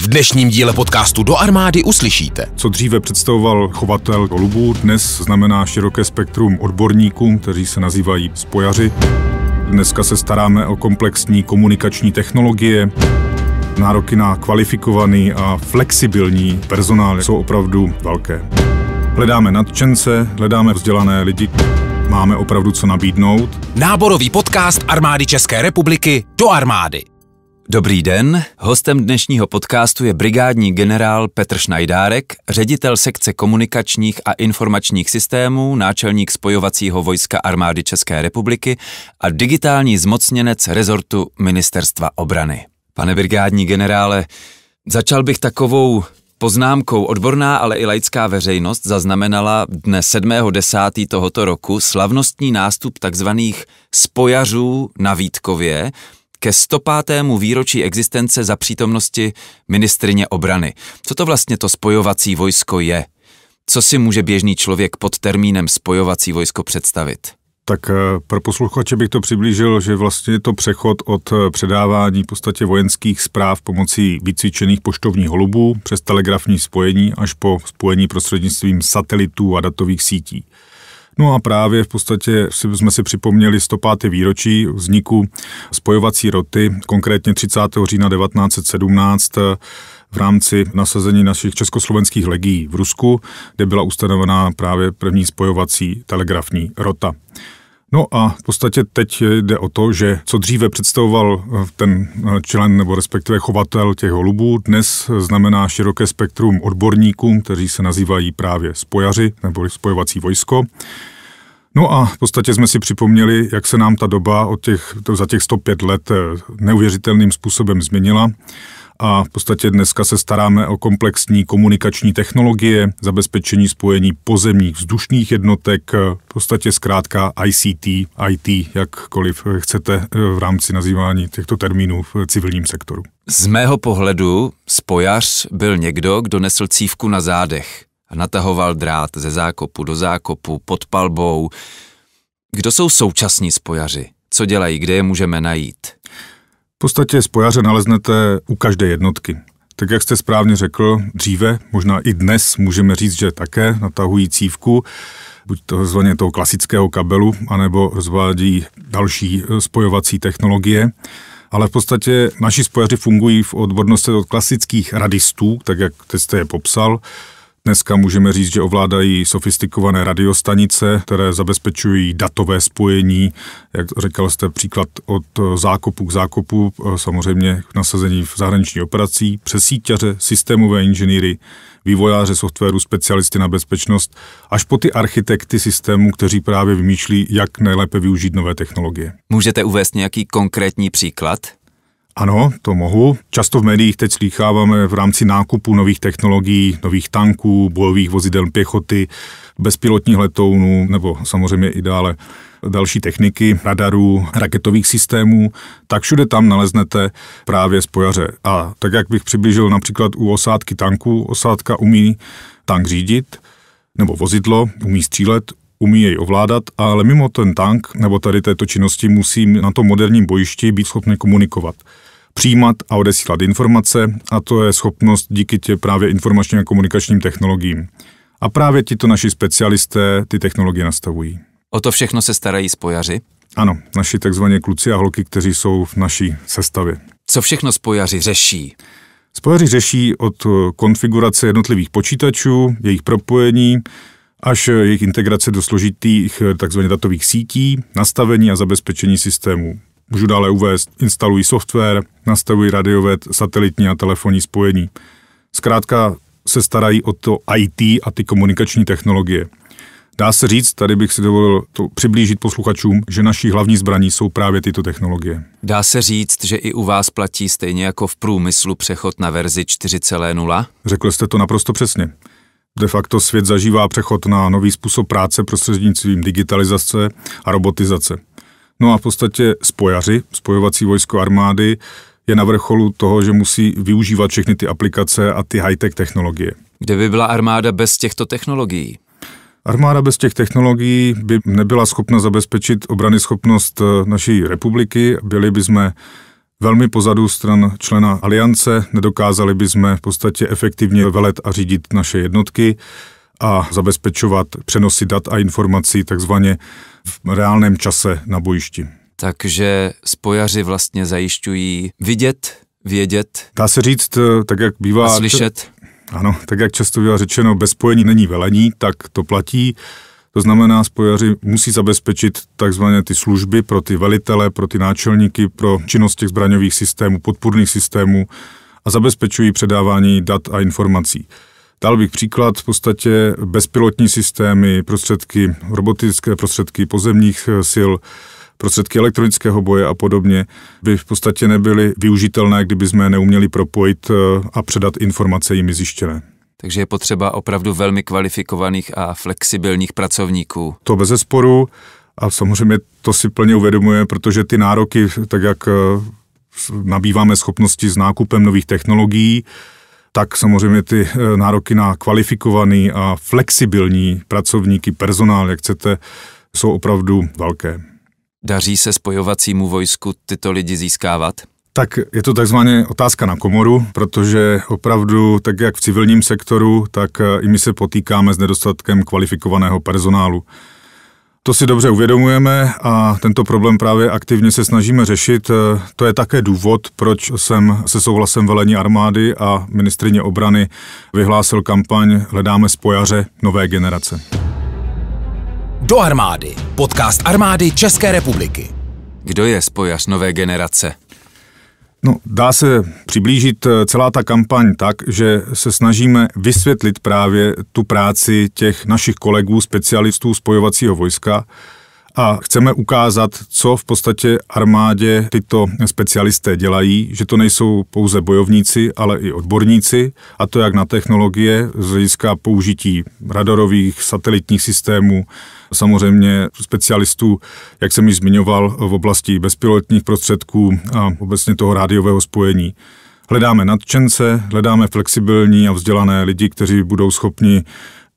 V dnešním díle podcastu Do armády uslyšíte. Co dříve představoval chovatel holubů, dnes znamená široké spektrum odborníků, kteří se nazývají spojaři. Dneska se staráme o komplexní komunikační technologie. Nároky na kvalifikovaný a flexibilní personál jsou opravdu velké. Hledáme nadčence, hledáme vzdělané lidi. Máme opravdu co nabídnout. Náborový podcast armády České republiky do armády. Dobrý den, hostem dnešního podcastu je brigádní generál Petr Šnajdárek, ředitel sekce komunikačních a informačních systémů, náčelník spojovacího vojska armády České republiky a digitální zmocněnec rezortu Ministerstva obrany. Pane brigádní generále, začal bych takovou poznámkou odborná, ale i laická veřejnost zaznamenala dne 7.10. tohoto roku slavnostní nástup takzvaných spojařů na Vítkově, ke 105. výročí existence za přítomnosti ministrině obrany. Co to vlastně to spojovací vojsko je? Co si může běžný člověk pod termínem spojovací vojsko představit? Tak eh, pro posluchače bych to přiblížil, že vlastně je to přechod od eh, předávání v podstatě vojenských zpráv pomocí vycvičených poštovních holubů přes telegrafní spojení až po spojení prostřednictvím satelitů a datových sítí. No a právě v podstatě jsme si připomněli 105. výročí vzniku spojovací roty, konkrétně 30. října 1917 v rámci nasazení našich československých legií v Rusku, kde byla ustanovená právě první spojovací telegrafní rota. No a v podstatě teď jde o to, že co dříve představoval eh, ten eh, člen nebo respektive chovatel těch holubů, dnes znamená široké spektrum odborníků, kteří se nazývají právě spojaři nebo spojovací vojsko. No a v podstatě jsme si připomněli, jak se nám ta doba od těch, to za těch 105 let eh, neuvěřitelným způsobem změnila a v podstatě dneska se staráme o komplexní komunikační technologie, zabezpečení spojení pozemních vzdušných jednotek, v podstatě zkrátka ICT, IT, jakkoliv chcete v rámci nazývání těchto termínů v civilním sektoru. Z mého pohledu spojař byl někdo, kdo nesl cívku na zádech a natahoval drát ze zákopu do zákopu pod palbou. Kdo jsou současní spojaři? Co dělají? Kde je můžeme najít? podstatě spojaře naleznete u každé jednotky. Tak jak jste správně řekl, dříve, možná i dnes můžeme říct, že také natahují cívku, buď to zvaně toho klasického kabelu, anebo rozvádí další eh, spojovací technologie. Ale v podstatě naši spojaři fungují v odbornosti od klasických radistů, tak jak teď jste je popsal, Dneska můžeme říct, že ovládají sofistikované radiostanice, které zabezpečují datové spojení. Jak říkal jste, příklad od zákopu k zákopu, samozřejmě k nasazení v zahraniční operací, přes síťaře, systémové inženýry, vývojáře softwaru, specialisty na bezpečnost, až po ty architekty systému, kteří právě vymýšlí, jak nejlépe využít nové technologie. Můžete uvést nějaký konkrétní příklad? Ano, to mohu. Často v médiích teď slýcháváme v rámci nákupu nových technologií, nových tanků, bojových vozidel pěchoty, bezpilotních letounů nebo samozřejmě i dále další techniky, radarů, raketových systémů, tak všude tam naleznete právě spojaře. A tak, jak bych přiblížil například u osádky tanků, osádka umí tank řídit, nebo vozidlo umí střílet, umí jej ovládat, ale mimo ten tank nebo tady této činnosti musí na tom moderním bojišti být schopný komunikovat přijímat a odesílat informace, a to je schopnost díky tě právě informačním a komunikačním technologiím. A právě tito naši specialisté ty technologie nastavují. O to všechno se starají spojaři? Ano, naši takzvané kluci a holky, kteří jsou v naší sestavě. Co všechno spojaři řeší? Spojaři řeší od konfigurace jednotlivých počítačů, jejich propojení, až eh, jejich integrace do složitých eh, tzv. datových sítí, nastavení a zabezpečení systému. Můžu dále uvést, instalují software, nastavují radiové, satelitní a telefonní spojení. Zkrátka se starají o to IT a ty komunikační technologie. Dá se říct, tady bych si dovolil to přiblížit posluchačům, že naší hlavní zbraní jsou právě tyto technologie. Dá se říct, že i u vás platí stejně jako v průmyslu přechod na verzi 4.0? Řekl jste to naprosto přesně. De facto svět zažívá přechod na nový způsob práce prostřednictvím digitalizace a robotizace. No a v podstatě spojaři, spojovací vojsko armády, je na vrcholu toho, že musí využívat všechny ty aplikace a ty high-tech technologie. Kde by byla armáda bez těchto technologií? Armáda bez těch technologií by nebyla schopna zabezpečit obrany schopnost eh, naší republiky, byli by jsme velmi pozadu stran člena aliance, nedokázali by jsme v podstatě efektivně velet a řídit naše jednotky a zabezpečovat přenosy dat a informací takzvaně v reálném čase na bojišti. Takže spojaři vlastně zajišťují vidět, vědět. Dá se říct, eh, tak jak bývá... A slyšet. Ano, tak jak často bylo řečeno, bez spojení není velení, tak to platí. To znamená, spojaři musí zabezpečit takzvané ty služby pro ty velitele, pro ty náčelníky, pro činnost těch zbraňových systémů, podpůrných systémů a zabezpečují předávání dat a informací. Dal bych příklad v podstatě bezpilotní systémy, prostředky, robotické prostředky pozemních eh, sil, prostředky elektronického boje a podobně by v podstatě nebyly využitelné, kdyby jsme neuměli propojit eh, a předat informace jimi zjištěné takže je potřeba opravdu velmi kvalifikovaných a flexibilních pracovníků. To bez sporu a samozřejmě to si plně uvědomuje, protože ty nároky, tak jak eh, nabýváme schopnosti s nákupem nových technologií, tak samozřejmě ty eh, nároky na kvalifikovaný a flexibilní pracovníky, personál, jak chcete, jsou opravdu velké. Daří se spojovacímu vojsku tyto lidi získávat? Tak je to takzvaně otázka na komoru, protože opravdu tak jak v civilním sektoru, tak eh, i my se potýkáme s nedostatkem kvalifikovaného personálu. To si dobře uvědomujeme a tento problém právě aktivně se snažíme řešit. Eh, to je také důvod, proč jsem se souhlasem velení armády a ministrině obrany vyhlásil kampaň Hledáme spojaře nové generace. Do armády. Podcast armády České republiky. Kdo je spojař nové generace? No, dá se přiblížit eh, celá ta kampaň tak, že se snažíme vysvětlit právě tu práci těch našich kolegů, specialistů spojovacího vojska, a chceme ukázat, co v podstatě armádě tyto specialisté dělají, že to nejsou pouze bojovníci, ale i odborníci, a to jak na technologie z hlediska použití radarových, satelitních systémů, samozřejmě specialistů, jak jsem již zmiňoval, v oblasti bezpilotních prostředků a obecně toho rádiového spojení. Hledáme nadčence, hledáme flexibilní a vzdělané lidi, kteří budou schopni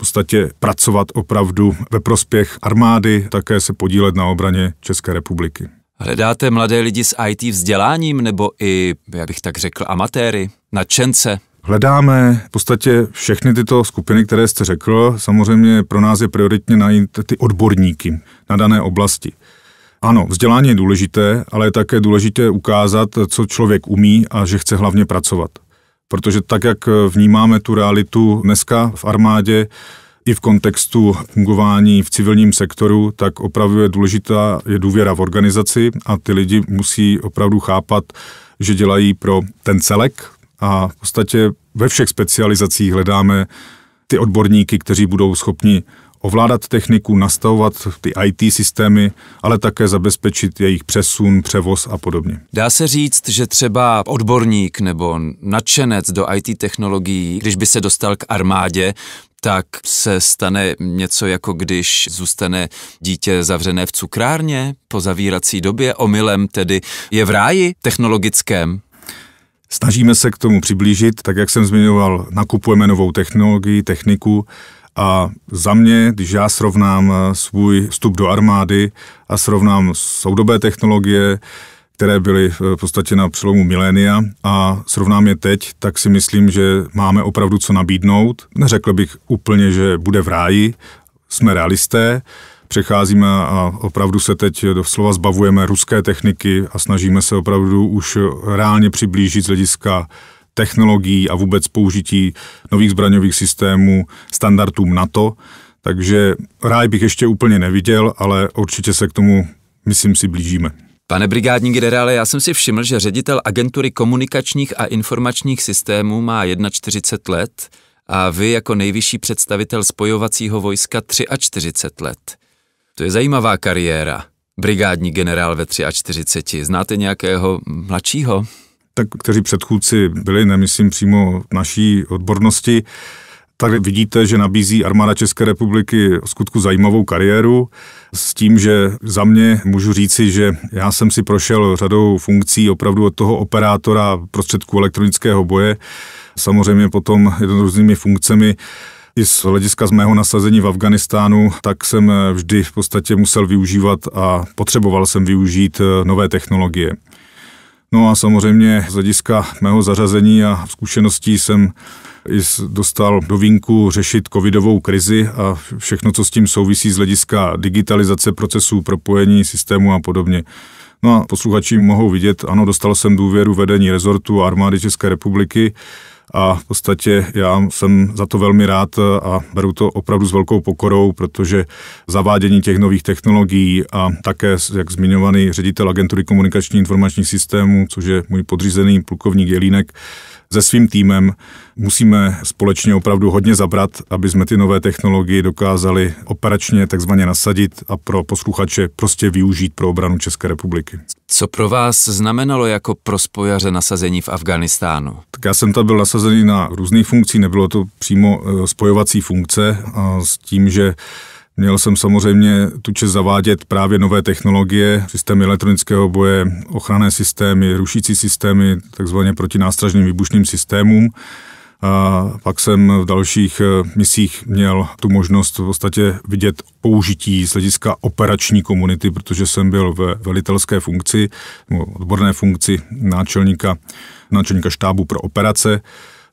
podstatě pracovat opravdu ve prospěch armády, také se podílet na obraně České republiky. Hledáte mladé lidi s IT vzděláním nebo i, já bych tak řekl, amatéry, nadšence? Hledáme v podstatě všechny tyto skupiny, které jste řekl. Samozřejmě pro nás je prioritně najít ty odborníky na dané oblasti. Ano, vzdělání je důležité, ale je také důležité ukázat, co člověk umí a že chce hlavně pracovat. Protože tak, jak eh, vnímáme tu realitu dneska v armádě, i v kontextu fungování v civilním sektoru, tak opravdu je důležitá je důvěra v organizaci a ty lidi musí opravdu chápat, že dělají pro ten celek a v podstatě ve všech specializacích hledáme ty odborníky, kteří budou schopni ovládat techniku, nastavovat ty IT systémy, ale také zabezpečit jejich přesun, převoz a podobně. Dá se říct, že třeba odborník nebo nadšenec do IT technologií, když by se dostal k armádě, tak se stane něco jako když zůstane dítě zavřené v cukrárně po zavírací době, omylem tedy je v ráji technologickém. Snažíme se k tomu přiblížit, tak jak jsem zmiňoval, nakupujeme novou technologii, techniku, a za mě, když já srovnám eh, svůj vstup do armády a srovnám soudobé technologie, které byly eh, v podstatě na přelomu milénia a srovnám je teď, tak si myslím, že máme opravdu co nabídnout. Neřekl bych úplně, že bude v ráji, jsme realisté, přecházíme a opravdu se teď doslova zbavujeme ruské techniky a snažíme se opravdu už reálně přiblížit z hlediska technologií a vůbec použití nových zbraňových systémů standardům NATO. Takže ráj bych ještě úplně neviděl, ale určitě se k tomu, myslím si, blížíme. Pane brigádní generále, já jsem si všiml, že ředitel agentury komunikačních a informačních systémů má 41 let a vy jako nejvyšší představitel spojovacího vojska 43 let. To je zajímavá kariéra. Brigádní generál ve 43. Znáte nějakého mladšího? tak, kteří předchůdci byli, nemyslím přímo naší odbornosti, tak vidíte, že nabízí armáda České republiky skutku zajímavou kariéru s tím, že za mě můžu říci, že já jsem si prošel řadou funkcí opravdu od toho operátora prostředku elektronického boje, samozřejmě potom různými funkcemi, i z hlediska z mého nasazení v Afganistánu, tak jsem vždy v podstatě musel využívat a potřeboval jsem využít nové technologie. No a samozřejmě z hlediska mého zařazení a zkušeností jsem i dostal do vínku řešit covidovou krizi a všechno, co s tím souvisí z hlediska digitalizace procesů, propojení systému a podobně. No a posluchači mohou vidět, ano, dostal jsem důvěru vedení rezortu armády České republiky, a v podstatě já jsem za to velmi rád a beru to opravdu s velkou pokorou, protože zavádění těch nových technologií a také, jak zmiňovaný ředitel agentury komunikační informačních systémů, což je můj podřízený plukovník Jelínek, se svým týmem musíme společně opravdu hodně zabrat, aby jsme ty nové technologie dokázali operačně takzvaně nasadit a pro posluchače prostě využít pro obranu České republiky. Co pro vás znamenalo jako pro spojaře nasazení v Afganistánu? Tak já jsem tam byl nasazený na různých funkcích, nebylo to přímo e, spojovací funkce a s tím, že Měl jsem samozřejmě tu čest zavádět právě nové technologie, systémy elektronického boje, ochranné systémy, rušící systémy, takzvaně proti nástražným výbušným systémům. A pak jsem v dalších eh, misích měl tu možnost v podstatě vidět použití z hlediska operační komunity, protože jsem byl ve velitelské funkci, odborné funkci náčelníka, náčelníka štábu pro operace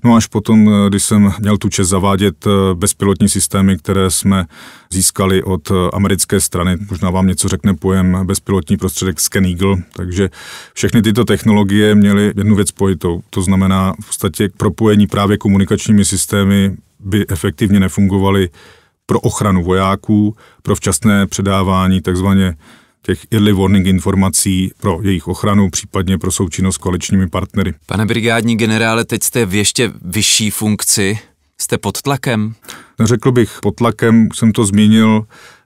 No až potom, eh, když jsem měl tu čest zavádět eh, bezpilotní systémy, které jsme získali od eh, americké strany, možná vám něco řekne pojem bezpilotní prostředek Scan Eagle, takže všechny tyto technologie měly jednu věc spojitou, to znamená v podstatě propojení právě komunikačními systémy by efektivně nefungovaly pro ochranu vojáků, pro včasné předávání takzvaně těch early warning informací pro jejich ochranu, případně pro součinnost s koaličními partnery. Pane brigádní generále, teď jste v ještě vyšší funkci. Jste pod tlakem? Neřekl bych pod tlakem, jsem to zmínil,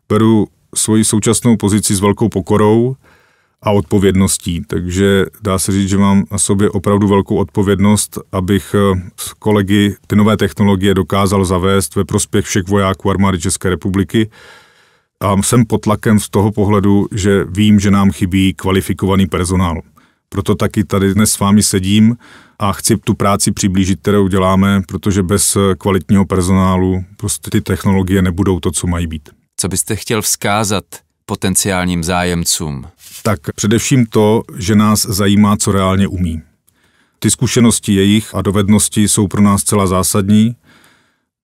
beru svoji současnou pozici s velkou pokorou a odpovědností. Takže dá se říct, že mám na sobě opravdu velkou odpovědnost, abych eh, s kolegy ty nové technologie dokázal zavést ve prospěch všech vojáků armády České republiky a jsem pod tlakem z toho pohledu, že vím, že nám chybí kvalifikovaný personál. Proto taky tady dnes s vámi sedím a chci tu práci přiblížit, kterou děláme, protože bez kvalitního personálu prostě ty technologie nebudou to, co mají být. Co byste chtěl vzkázat potenciálním zájemcům? Tak především to, že nás zajímá, co reálně umí. Ty zkušenosti jejich a dovednosti jsou pro nás celá zásadní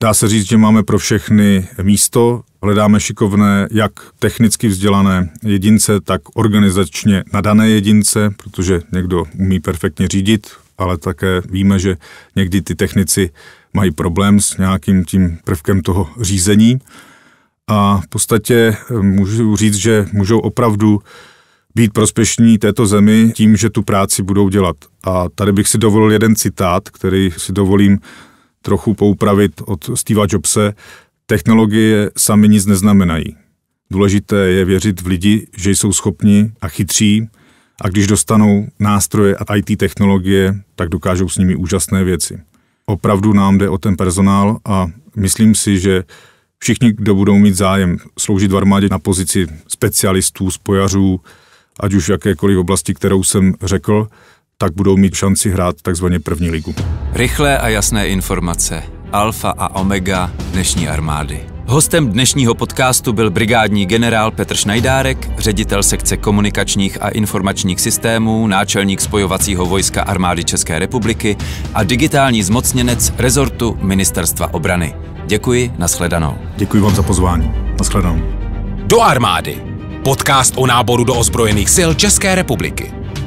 Dá se říct, že máme pro všechny místo, hledáme šikovné jak technicky vzdělané jedince, tak organizačně nadané jedince, protože někdo umí perfektně řídit, ale také víme, že někdy ty technici mají problém s nějakým tím prvkem toho řízení. A v podstatě eh, můžu říct, že můžou opravdu být prospěšní této zemi tím, že tu práci budou dělat. A tady bych si dovolil jeden citát, který si dovolím trochu poupravit od Steve'a Jobse, technologie sami nic neznamenají. Důležité je věřit v lidi, že jsou schopni a chytří a když dostanou nástroje a IT technologie, tak dokážou s nimi úžasné věci. Opravdu nám jde o ten personál a myslím si, že všichni, kdo budou mít zájem sloužit v armádě na pozici specialistů, spojařů, ať už v jakékoliv oblasti, kterou jsem řekl, tak budou mít šanci hrát takzvaně první ligu. Rychlé a jasné informace. Alfa a Omega dnešní armády. Hostem dnešního podcastu byl brigádní generál Petr Šnajdárek, ředitel sekce komunikačních a informačních systémů, náčelník spojovacího vojska armády České republiky a digitální zmocněnec rezortu Ministerstva obrany. Děkuji, nashledanou. Děkuji vám za pozvání. Nashledanou. Do armády. Podcast o náboru do ozbrojených sil České republiky.